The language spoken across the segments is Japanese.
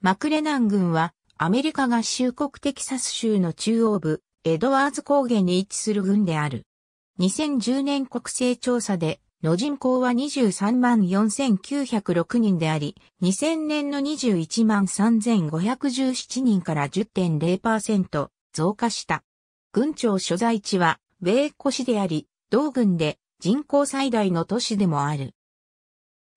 マクレナン郡は、アメリカ合衆国テキサス州の中央部、エドワーズ高原に位置する郡である。2010年国勢調査で、の人口は23万4906人であり、2000年の21万3517人から10.0%増加した。郡庁所在地は、米イ市であり、同郡で人口最大の都市でもある。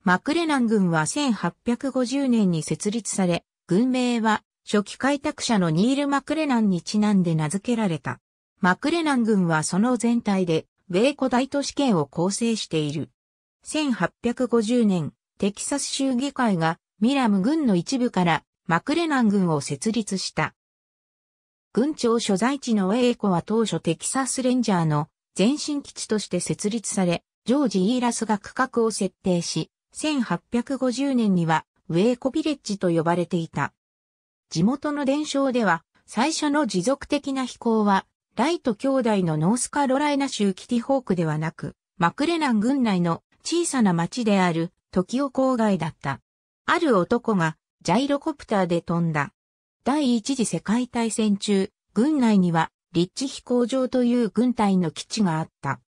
マクレナン郡は1850年に設立され、軍名は、初期開拓者のニール・マクレナンにちなんで名付けられた。マクレナン軍はその全体で、ウェイコ大都市圏を構成している。1850年、テキサス州議会がミラム軍の一部からマクレナン軍を設立した。軍庁所在地のウェイコは当初テキサスレンジャーの前進基地として設立され、ジョージ・イーラスが区画を設定し、1850年にはウェーコビレッジと呼ばれていた。地元の伝承では、最初の持続的な飛行は、ライト兄弟のノースカロライナ州キティホークではなく、マクレナン郡内の小さな町であるトキオ郊外だった。ある男がジャイロコプターで飛んだ。第一次世界大戦中、軍内にはリッチ飛行場という軍隊の基地があった。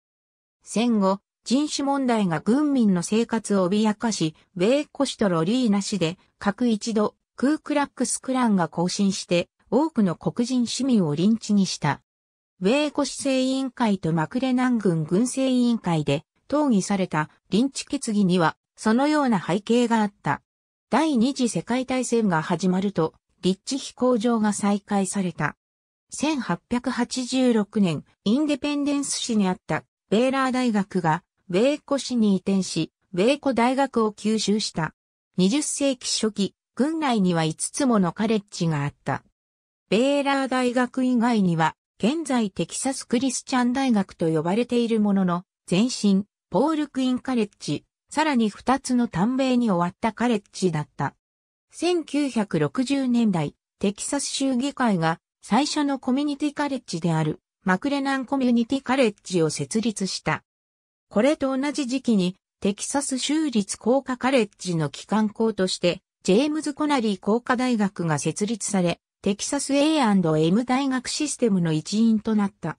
戦後、人種問題が軍民の生活を脅かし、米コシとロリーナ市で、各一度、クークラックスクランが行進して、多くの黒人市民を臨地にした。米コシ政委員会とマクレナン軍軍政委員会で、討議された臨地決議には、そのような背景があった。第二次世界大戦が始まると、立地飛行場が再開された。1886年、インデペンデンス市にあったベーラー大学が米コ市に移転し、米コ大学を吸収した。20世紀初期、軍内には5つものカレッジがあった。ベーラー大学以外には、現在テキサスクリスチャン大学と呼ばれているものの、前身、ポールクインカレッジ、さらに2つの短米に終わったカレッジだった。1960年代、テキサス州議会が最初のコミュニティカレッジであるマクレナンコミュニティカレッジを設立した。これと同じ時期に、テキサス州立工科カレッジの機関校として、ジェームズ・コナリー工科大学が設立され、テキサス A&M 大学システムの一員となった。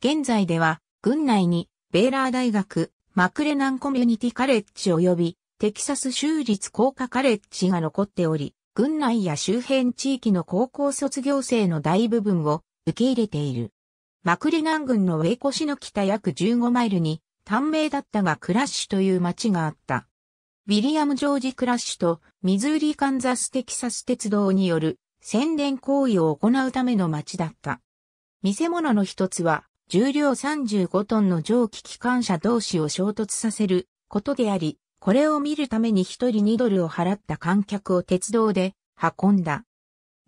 現在では、軍内に、ベーラー大学、マクレナンコミュニティカレッジ及び、テキサス州立工科カレッジが残っており、軍内や周辺地域の高校卒業生の大部分を受け入れている。マクレナン郡のウェコの北約15マイルに、短命だったがクラッシュという町があった。ウィリアム・ジョージ・クラッシュとミズーリ・カンザス・テキサス鉄道による宣伝行為を行うための町だった。見せ物の一つは、重量35トンの蒸気機関車同士を衝突させることであり、これを見るために一人2ドルを払った観客を鉄道で運んだ。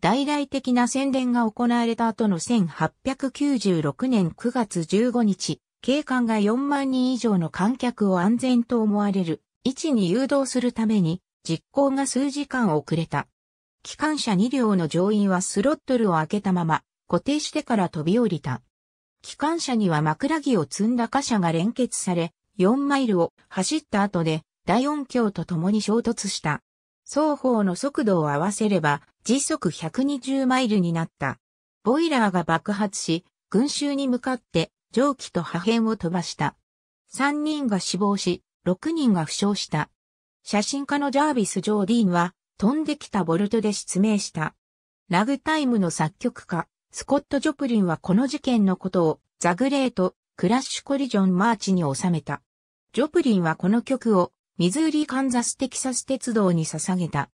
大々的な宣伝が行われた後の1896年9月15日、警官が4万人以上の観客を安全と思われる位置に誘導するために実行が数時間遅れた。機関車2両の乗員はスロットルを開けたまま固定してから飛び降りた。機関車には枕木を積んだ貨車が連結され、4マイルを走った後で大音響と共に衝突した。双方の速度を合わせれば時速120マイルになった。ボイラーが爆発し、群衆に向かって蒸気と破片を飛ばした。3人が死亡し、6人が負傷した。写真家のジャービス・ジョーディーンは、飛んできたボルトで失明した。ラグタイムの作曲家、スコット・ジョプリンはこの事件のことを、ザグレート・クラッシュ・コリジョン・マーチに収めた。ジョプリンはこの曲を、ミズーリ・カンザス・テキサス鉄道に捧げた。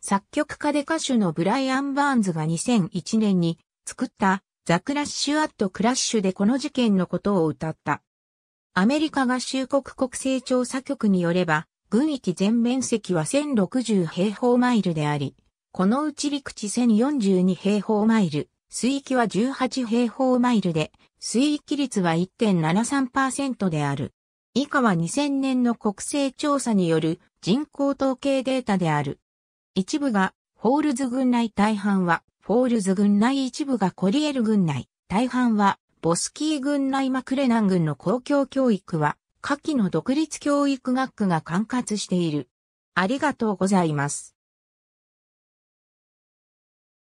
作曲家で歌手のブライアン・バーンズが2001年に作ったザ・クラッシュ・アット・クラッシュでこの事件のことを歌った。アメリカ合衆国国勢調査局によれば、軍域全面積は1060平方マイルであり、このうち陸地1042平方マイル、水域は18平方マイルで、水域率は1.73%である。以下は2000年の国勢調査による人口統計データである。一部がホールズ軍内大半はフォールズ軍内一部がコリエル軍内、大半はボスキー軍内マクレナン軍の公共教育は、下記の独立教育学区が管轄している。ありがとうございます。